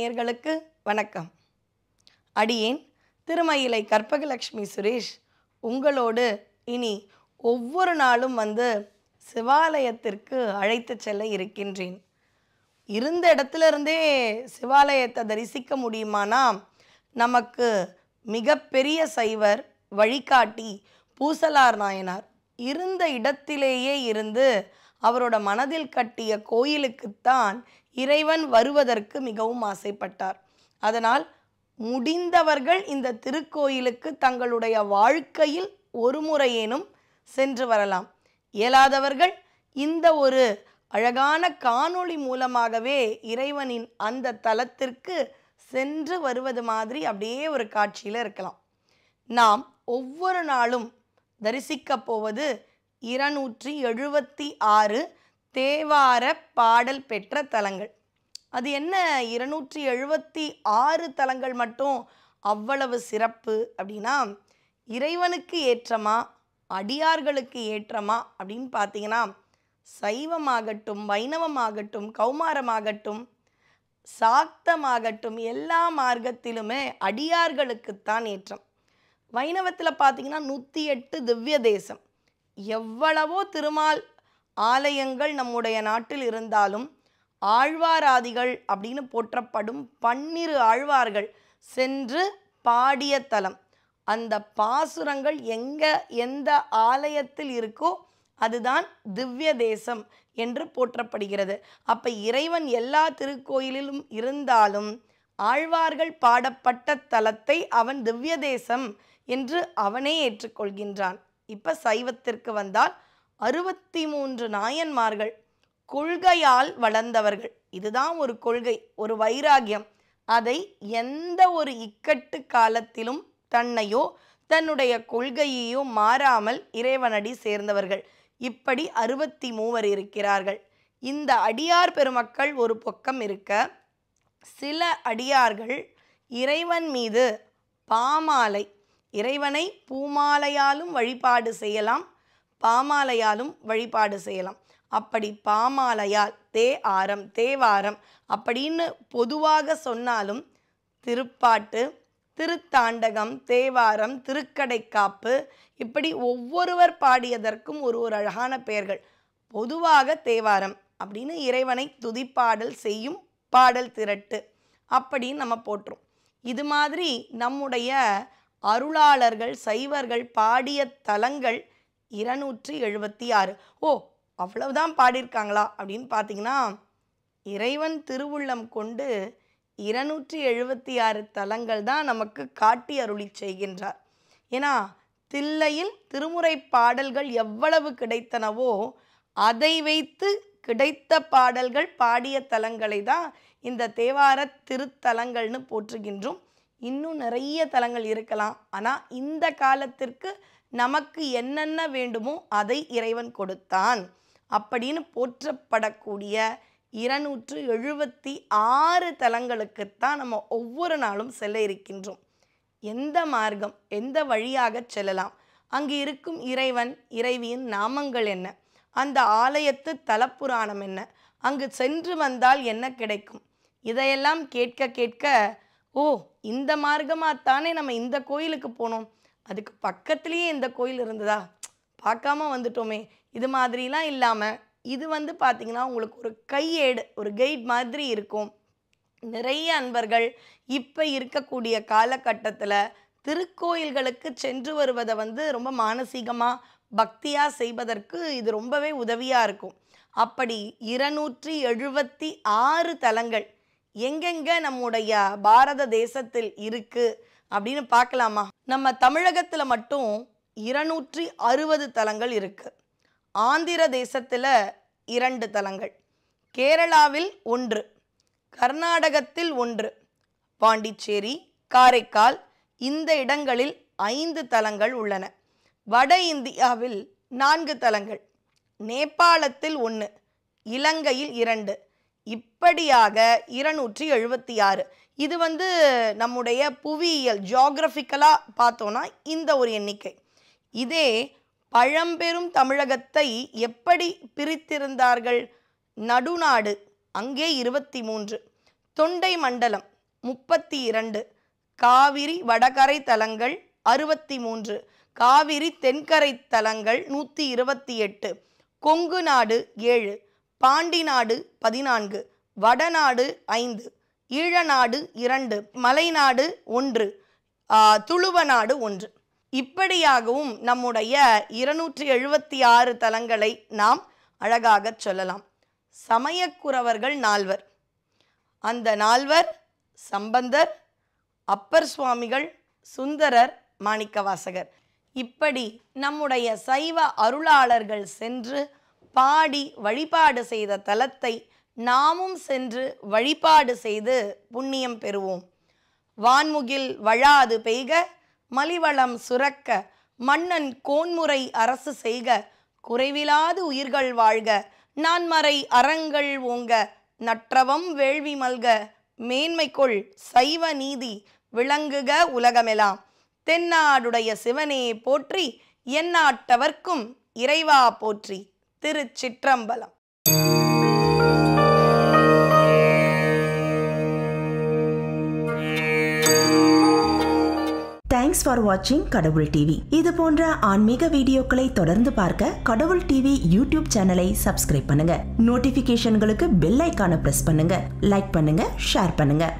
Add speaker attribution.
Speaker 1: நேயர்களுக்கு வணக்கம் அடியேன் திருமயிலை கற்பகலட்சுமி சுரேஷ் உங்களோடு இனி ஒவ்வொரு நாளும் வந்து சிவாலயத்திற்கு அழைத்து செல்ல இருக்கின்றேன் இருந்த இடத்துல சிவாலயத்தை தரிசிக்க முடியுமானா நமக்கு மிகப்பெரிய சைவர் வழிகாட்டி பூசலார் நாயனார் இருந்த இடத்திலேயே இருந்து அவரோட மனதில் கட்டிய கோயிலுக்குத்தான் இறைவன் வருவதற்கு மிகவும் ஆசைப்பட்டார் அதனால் முடிந்தவர்கள் இந்த திருக்கோயிலுக்கு தங்களுடைய வாழ்க்கையில் ஒரு முறையேனும் சென்று வரலாம் இயலாதவர்கள் இந்த ஒரு அழகான காணொளி மூலமாகவே இறைவனின் அந்த தலத்திற்கு சென்று வருவது மாதிரி அப்படியே ஒரு காட்சியில் இருக்கலாம் நாம் ஒவ்வொரு நாளும் தரிசிக்கப் போவது இருநூற்றி எழுபத்தி ஆறு தேவார பாடல் பெற்ற தலங்கள் அது என்ன இருநூற்றி எழுபத்தி ஆறு தலங்கள் மட்டும் அவ்வளவு சிறப்பு அப்படின்னா இறைவனுக்கு ஏற்றமா அடியார்களுக்கு ஏற்றமா அப்படின்னு பார்த்தீங்கன்னா சைவமாகட்டும் வைணவமாகட்டும் கௌமாரமாகட்டும் சாக்தமாகட்டும் எல்லா மார்க்கத்திலுமே அடியார்களுக்குத்தான் ஏற்றம் வைணவத்தில் பார்த்தீங்கன்னா நூற்றி எட்டு திவ்ய தேசம் எவ்வளவோ திருமால் ஆலயங்கள் நம்முடைய நாட்டில் இருந்தாலும் ஆழ்வாராதிகள் அப்படின்னு போற்றப்படும் பன்னிரு ஆழ்வார்கள் சென்று பாடிய தலம் அந்த பாசுரங்கள் எங்கே எந்த ஆலயத்தில் இருக்கோ அதுதான் திவ்ய தேசம் என்று போற்றப்படுகிறது அப்போ இறைவன் எல்லா திருக்கோயிலிலும் இருந்தாலும் ஆழ்வார்கள் பாடப்பட்ட தலத்தை அவன் திவ்ய தேசம் என்று அவனே ஏற்றுக்கொள்கின்றான் இப்போ சைவத்திற்கு வந்தால் அறுபத்தி மூன்று நாயன்மார்கள் கொள்கையால் வளர்ந்தவர்கள் இதுதான் ஒரு கொள்கை ஒரு வைராகியம் அதை எந்த ஒரு இக்கட்டு காலத்திலும் தன்னையோ தன்னுடைய கொள்கையையோ மாறாமல் இறைவனடி சேர்ந்தவர்கள் இப்படி அறுபத்தி மூவர் இருக்கிறார்கள் இந்த அடியார் பெருமக்கள் ஒரு பக்கம் இருக்க சில அடியார்கள் இறைவன் மீது பாமாலை இறைவனை பூமாலையாலும் வழிபாடு செய்யலாம் பாமாலையாலும் வழிபாடு செய்யலாம் அப்படி பாமாலையால் தே ஆரம் தேவாரம் அப்படின்னு பொதுவாக சொன்னாலும் திருப்பாட்டு திருத்தாண்டகம் தேவாரம் திருக்கடைக்காப்பு இப்படி ஒவ்வொருவர் பாடியதற்கும் ஒரு ஒரு அழகான பெயர்கள் பொதுவாக தேவாரம் அப்படின்னு இறைவனை துதிப்பாடல் செய்யும் பாடல் திரட்டு அப்படின்னு நம்ம போட்டுரும் இது மாதிரி நம்முடைய அருளாளர்கள் சைவர்கள் பாடிய தலங்கள் இருநூற்றி எழுபத்தி ஆறு ஓ அவ்வளவுதான் பாடியிருக்காங்களா அப்படின்னு பார்த்தீங்கன்னா இறைவன் திருவுள்ளம் கொண்டு இருநூற்றி எழுபத்தி ஆறு தலங்கள் தான் நமக்கு காட்டி அருளி செய்கின்றார் ஏன்னா தில்லையில் திருமுறை பாடல்கள் எவ்வளவு கிடைத்தனவோ அதை வைத்து கிடைத்த பாடல்கள் பாடிய தலங்களை தான் இந்த தேவார திருத்தலங்கள்னு போற்றுகின்றோம் இன்னும் நிறைய தலங்கள் இருக்கலாம் ஆனால் இந்த காலத்திற்கு நமக்கு என்னென்ன வேண்டுமோ அதை இறைவன் கொடுத்தான் அப்படின்னு போற்றப்படக்கூடிய இருநூற்று எழுபத்தி ஆறு தலங்களுக்குத்தான் நம்ம ஒவ்வொரு நாளும் செல்ல இருக்கின்றோம் எந்த மார்க்கம் எந்த வழியாக செல்லலாம் அங்கு இருக்கும் இறைவன் இறைவியின் நாமங்கள் என்ன அந்த ஆலயத்து தலப்புராணம் என்ன அங்கு சென்று வந்தால் என்ன கிடைக்கும் இதையெல்லாம் கேட்க கேட்க ஓ இந்த மார்க்கமாக தானே நம்ம இந்த கோயிலுக்கு போனோம் அதுக்கு பக்கத்துலேயே இந்த கோயில் இருந்ததா பார்க்காம வந்துட்டோமே இது மாதிரிலாம் இல்லாமல் இது வந்து பார்த்திங்கன்னா உங்களுக்கு ஒரு கையேடு ஒரு கைட் மாதிரி இருக்கும் நிறைய அன்பர்கள் இப்போ இருக்கக்கூடிய காலகட்டத்தில் திருக்கோயில்களுக்கு சென்று வருவதை வந்து ரொம்ப மானசீகமாக பக்தியாக செய்வதற்கு இது ரொம்பவே உதவியாக இருக்கும் அப்படி இருநூற்றி எழுபத்தி ஆறு தலங்கள் எங்கெங்க நம்முடைய பாரத தேசத்தில் இருக்கு அப்படின்னு பார்க்கலாமா நம்ம தமிழகத்தில் மட்டும் இருநூற்றி அறுபது தலங்கள் இருக்கு ஆந்திர தேசத்தில் இரண்டு தலங்கள் கேரளாவில் ஒன்று கர்நாடகத்தில் ஒன்று பாண்டிச்சேரி காரைக்கால் இந்த இடங்களில் ஐந்து தலங்கள் உள்ளன வட இந்தியாவில் நான்கு தலங்கள் நேபாளத்தில் ஒன்று இலங்கையில் இரண்டு இப்படியாக இருநூற்றி எழுபத்தி ஆறு இது வந்து நம்முடைய புவியியல் ஜியாகிரபிக்கலாக பார்த்தோன்னா இந்த ஒரு எண்ணிக்கை இதே பழம்பெரும் தமிழகத்தை எப்படி பிரித்திருந்தார்கள் நடுநாடு அங்கே இருபத்தி மூன்று தொண்டை மண்டலம் முப்பத்தி இரண்டு காவிரி வடகரை தலங்கள் அறுபத்தி மூன்று காவிரி தென்கரை தலங்கள் நூற்றி இருபத்தி எட்டு கொங்கு நாடு ஏழு பாண்டி நாடு பதினான்கு வடநாடு ஐந்து ஈழநாடு இரண்டு மலைநாடு ஒன்று துளுவ நாடு ஒன்று இப்படியாகவும் நம்முடைய இருநூற்றி எழுபத்தி ஆறு தலங்களை நாம் அழகாகச் சொல்லலாம் சமயக்குறவர்கள் நால்வர் அந்த நால்வர் சம்பந்தர் அப்பர் சுவாமிகள் சுந்தரர் மாணிக்கவாசகர் இப்படி நம்முடைய சைவ அருளாளர்கள் சென்று பாடி வழிபாடு செய்த தலத்தை நாமும் சென்று வழிபாடு செய்து புண்ணியம் பெறுவோம் வான்முகில் வழாது பெய்க மலிவளம் சுரக்க மன்னன் கோன்முறை அரசு செய்க குறைவிலாது உயிர்கள் வாழ்க நான்மறை அறங்கள் ஓங்க நற்றவம் வேள்வி மல்க மேன்மைக்குள் சைவ நீதி விளங்குக உலகமெலாம் தென்னாடுடைய சிவனே போற்றி என்னாட்டவர்க்கும் இறைவா போற்றி திருச்சிற்றம்பலம் தேங்க்ஸ் ஃபார் வாட்சிங் கடவுள் டிவி இது போன்ற ஆன்மீக வீடியோக்களை தொடர்ந்து பார்க்க கடவுள் டிவி யூடியூப் சேனலை சப்ஸ்கிரைப் பண்ணுங்க நோட்டிபிகேஷன்களுக்கு பெல் ஐக்கான பிரஸ் பண்ணுங்க லைக் பண்ணுங்க ஷேர் பண்ணுங்க